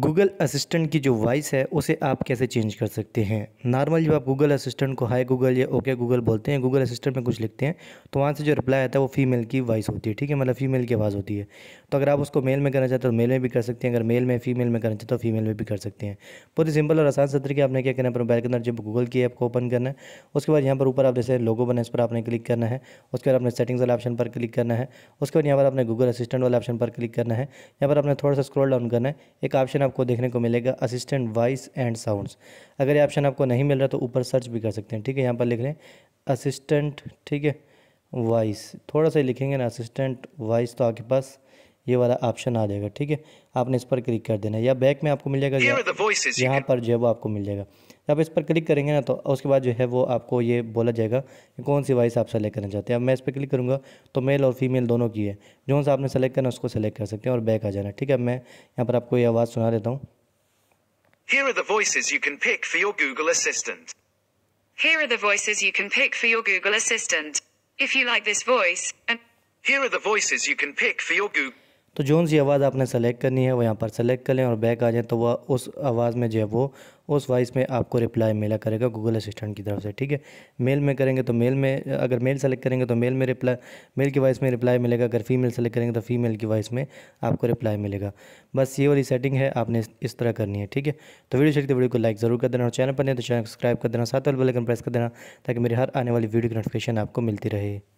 Google assistant की जो voice है उसे आप कैसे चेंज कर सकते हैं नॉर्मल जब आप गूगल असिस्टेंट को हाय गूगल या ओके गूगल बोलते हैं गूगल असिस्टेंट में कुछ लिखते हैं तो वहाँ से जो रिप्लाई आता है वो फीमेल की वॉइस होती है ठीक है मतलब फीमेल की आवाज़ होती है तो अगर आप उसको मेल में करना चाहते हो तो मेल में भी कर सकते हैं अगर मेल में फीमेल में करना चाहते हो तो फीमेल में भी कर सकते हैं बहुत ही सिंपल और आसान सत्र तरीके आपने क्या करना मोबाइल के अंदर जब गूगल की ऐप को ओपन करना है उसके बाद यहाँ पर ऊपर आप जैसे लोगो बना इस पर आपने क्लिक करना है उसके बाद अपने सेटिंग्स वाले ऑप्शन पर क्लिक करना है उसके बाद यहाँ पर आपने गूगल असिस्टेंट वाले ऑप्शन पर क्लिक करना है यहाँ पर आपने थोड़ा सा स्क्रोल डाउन करना है एक ऑप्शन ऑप्शन आपको देखने को मिलेगा असिस्टेंट वॉइस एंड साउंड्स अगर ये ऑप्शन आपको नहीं मिल रहा तो ऊपर सर्च भी कर सकते हैं ठीक है यहाँ पर लिख लें असिस्टेंट ठीक है वॉइस थोड़ा सा लिखेंगे ना असिस्टेंट वॉइस तो आपके पास ये वाला ऑप्शन आ जाएगा ठीक है आपने इस पर क्लिक कर देना या बैक में आपको मिल जाएगा यहाँ पर जो है वो आपको मिल जाएगा आप इस पर क्लिक करेंगे ना तो उसके बाद जो है वो आपको ये बोला जाएगा कि कौन सी वॉइस आप सेलेक्ट करना चाहते हैं अब मैं इस पर क्लिक करूँगा तो मेल और फीमेल दोनों की है जो सा आपने सेलेक्ट करना उसको सेलेक्ट कर सकते हैं और बैक आ जाना ठीक है मैं यहाँ पर आपको ये आवाज़ सुना देता हूँ Here are the voices you can pick for your Google Assistant. Here are the voices you can pick for your Google Assistant. If you like this voice, and here are the voices you can pick for your Google तो जोन सी आवाज़ आपने select करनी है वो यहाँ पर सेलेक्ट कर लें और बैक आ जाएँ तो वह उस आवाज़ में जो है वो उस वॉइस में आपको रिप्लाई मिला करेगा गूगल असिस्टेंट की तरफ से ठीक है मेल में करेंगे तो मेल में अगर मेल सेलेक्ट करेंगे तो मेल में रिप्लाई मेल की वॉइस में रिप्लाई मिलेगा अगर फीमेल सेलेक्ट करेंगे तो फीमेल की वॉइस में आपको रिप्लाई मिलेगा बस ये वाली सेटिंग है आपने इस तरह करनी है ठीक है तो वीडियो शक्ति वीडियो को लाइक ज़रूर कर देना और चैनल पर नहीं तो चैनल सब्सक्राइब कर देना साथ वाले बेलकन प्रेस कर देना ताकि मेरी हर आने वाली वीडियो की नोटिफिकेशन आपको मिलती रहे